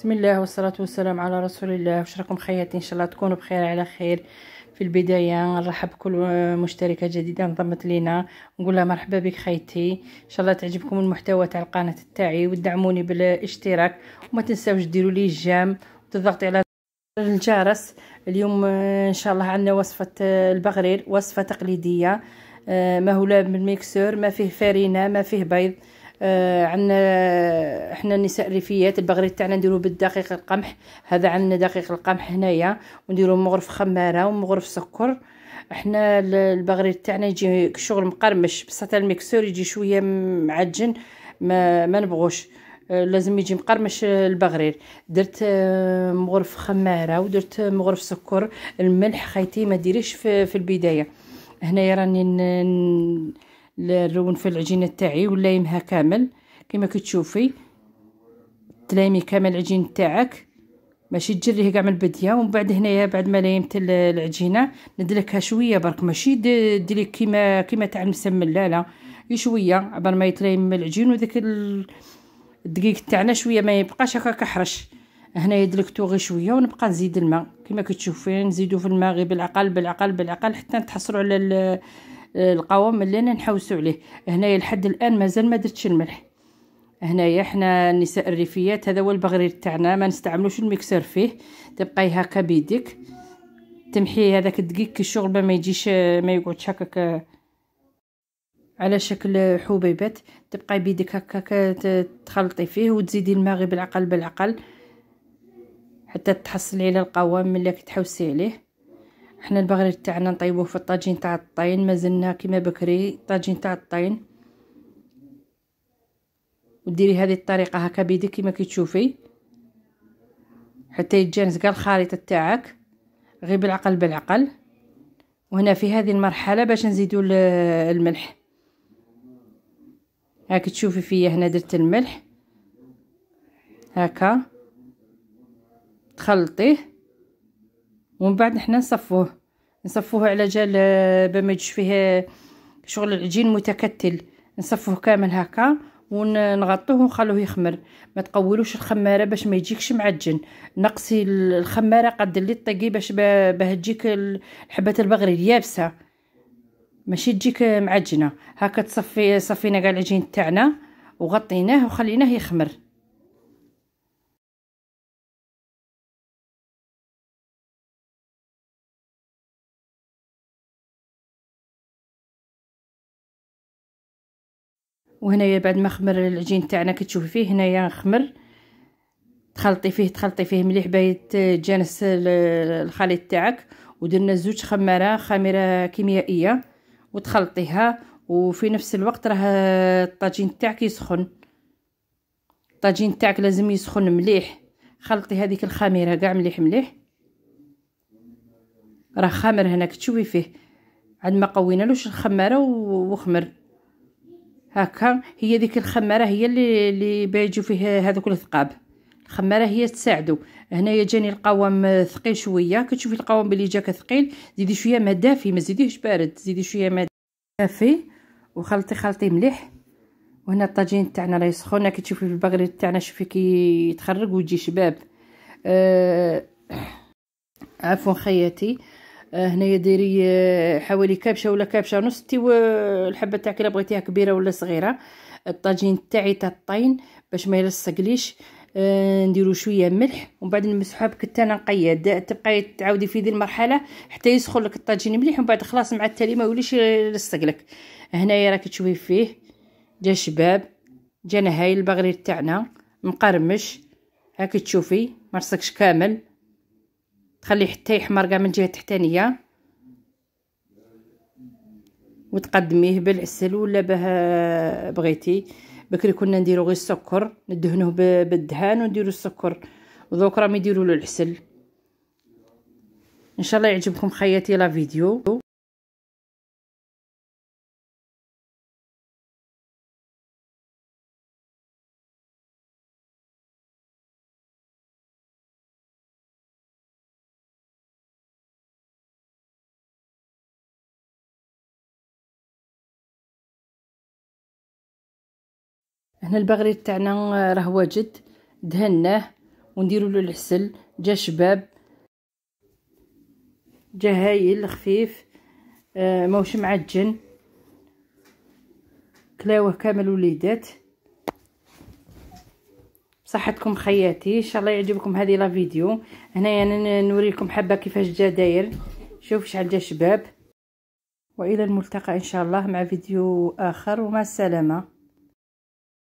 بسم الله والصلاة والسلام على رسول الله واش راكم خياتي ان شاء الله تكونوا بخير على خير في البداية نرحب بكل مشتركة جديدة انضمت لينا نقول لها مرحبا بك خيتي ان شاء الله تعجبكم المحتوى تاع القناة تاعي ودعموني بالاشتراك وما تنساوش ديروا لي جيم وتضغطي على الجرس اليوم آه، ان شاء الله عندنا وصفة آه، البغرير وصفة تقليدية آه، ما هو لا بالميكسور ما فيه فارينة ما فيه بيض آه عندنا آه، حنا النساء الريفيات البغريت تاعنا نديرو بالدقيق القمح هذا عندنا دقيق القمح هنايا ونديرو مغرف خماره ومغرف سكر حنا البغري تاعنا يجي شغل مقرمش بصح تاع الميكسور يجي شويه معجن ما, ما نبغوش آه، لازم يجي مقرمش البغرير درت آه، مغرف خماره ودرت مغرف سكر الملح خيتي ما ديريش في, في البدايه هنايا راني اللون في العجينه تاعي ونلايمها كامل كما كتشوفي تلايمي كامل العجين تاعك ماشي تجريه كاع من البديه ومن بعد هنايا بعد ما لايمت العجينه ندلكها شويه برك ماشي ديري كيما كيما تاع المسمن لا لا شويه عبر ما يتلايم العجين وداك الدقيق تاعنا شويه ما يبقاش هكا كحرش هنايا دلكتو غير شويه ونبقى نزيد الماء كما كتشوفين نزيدو في الماء غير بالعقل بالعقل بالعقل حتى نتحصلوا على القوام اللي انا نحوسو عليه هنايا لحد الان مازال ما درتش الملح هنايا حنا النساء الريفيات هذا هو البغرير تاعنا ما نستعملوش الميكسر فيه تبقاي هكا بيدك تمحي هذاك الدقيق كي الشغل ما يجيش ما يقعدش هكاك على شكل حبيبات تبقاي بيدك هكاك تخلطي فيه وتزيدي الماء بالعقل بالعقل حتى تحصلي على القوام ملي تحوسي عليه حنا البغرير تاعنا نطيبوه في الطاجين تاع الطين مازلنا كيما بكري طاجين تاع الطين وديري هذه الطريقه هكا بيدك كيما كي تشوفي حتى يتجانس كاع الخريطه تاعك غير بالعقل بالعقل وهنا في هذه المرحله باش نزيدو الملح هاك تشوفي فيا هنا درت الملح هكا تخلطيه ومن بعد حنا نصفوه نصفوه على جال آه، بما يجيش فيه شغل العجين متكتل نصفوه كامل هكا ونغطوه ونخلوه يخمر ما تقولوش الخماره باش ما يجيكش معجن نقصي الخماره قد اللي طقي باش باه تجيك الحبات البغري اليابسه ماشي تجيك معجنه هكا تصفي صفينا كاع العجين تاعنا وغطيناه وخليناه يخمر وهنايا بعد ما خمر العجين تاعنا كتشوفي فيه هنايا خمر تخلطي فيه تخلطي فيه مليح باهي تجانس الخليط تاعك ودرنا زوج خماره خميره كيميائيه وتخلطيها وفي نفس الوقت راه الطاجين تاعك يسخن الطاجين تاعك لازم يسخن مليح خلطي هذيك الخميره كاع مليح مليح راه خامر هنا كتشوفي فيه عاد ما قوينالوش الخماره وخمر هكا هي ديك الخماره هي اللي اللي بيجو فيه هذوك الثقاب الخماره هي تساعدو هنايا جاني القوام ثقيل شويه كتشوفي القوام بلي جاك ثقيل زيدي شويه ما دافي ما زيديهش بارد زيدي شويه ما دافي وخلطي خلطي مليح وهنا الطاجين تاعنا راه يسخن كتشوفي في البغري تاعنا شوفي كي يتخرج ويجي شباب آه عفوا خياتي آه، هنايا ديري آه، حوالي كبشه ولا كبشه ونص تيو الحبه تاعك الا بغيتيها كبيره ولا صغيره الطاجين تاعي تاع الطين باش ما يلصقليش آه، نديرو شويه ملح ومن بعد نمسحوها بكتانه نقيه تبقاي تعاودي في ذي المرحله حتى يسخن لك الطاجين مليح ومن بعد خلاص مع التالي ما يوليش يلصق لك هنايا راك تشوفي فيه جا شباب جانا هاي البغرير تاعنا مقرمش هاك تشوفي مرسكش كامل تخليه حتى يحمر كاع من الجهه التحتانيه وتقدميه بالعسل ولا به بغيتي بكري كنا نديرو غير السكر ندهنوه بالدهان ونديرو السكر ودوك راهم يديروا له العسل ان شاء الله يعجبكم خياتي لا فيديو هنا البغرير تاعنا آه، راه واجد دهناه ونديرو له العسل جا شباب جا هايل خفيف آه ماهوش معجن كلاوه كامل وليدات صحتكم خياتي ان شاء الله يعجبكم هذه لا فيديو هنايا يعني نوريكم حبه كيفاش جا داير شوف شحال جا شباب والى الملتقى ان شاء الله مع فيديو اخر ومع السلامه